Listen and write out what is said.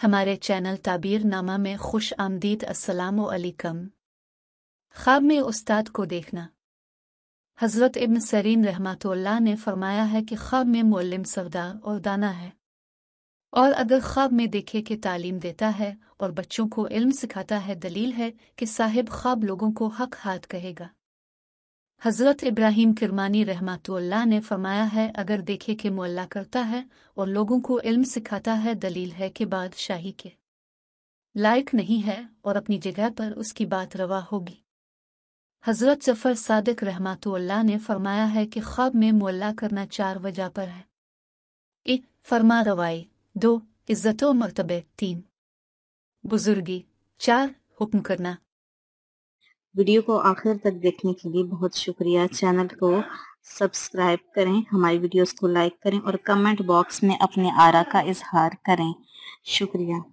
हमारे चैनल नामा में खुश आमदीद असलकम ख्वाब में उस्ताद को देखना हज़रत इब्न सरीन रहमतुल्लाह ने फरमाया है कि ख्वाब में मोलम सरदार और दाना है और अगर ख्वाब में देखे कि तालीम देता है और बच्चों को इल्म सिखाता है दलील है कि साहिब ख्वाब लोगों को हक हाथ कहेगा हज़रत इब्राहिम किरमानी रहमतुल्ला ने फरमाया है अगर देखे कि मुल्ला करता है और लोगों को इल्म सिखाता है दलील है कि बादशाही के लायक नहीं है और अपनी जगह पर उसकी बात रवा होगी हज़रत जफ़र सादक रहमतुल्ला ने फरमाया है कि ख्वाब में मुल्ला करना चार वजह पर है ए फरमा रवाई दो इज़्ज़त मरतबे तीन बुजुर्गी चार हुक्म करना वीडियो को आखिर तक देखने के लिए बहुत शुक्रिया चैनल को सब्सक्राइब करें हमारी वीडियोस को लाइक करें और कमेंट बॉक्स में अपने आरा का इजहार करें शुक्रिया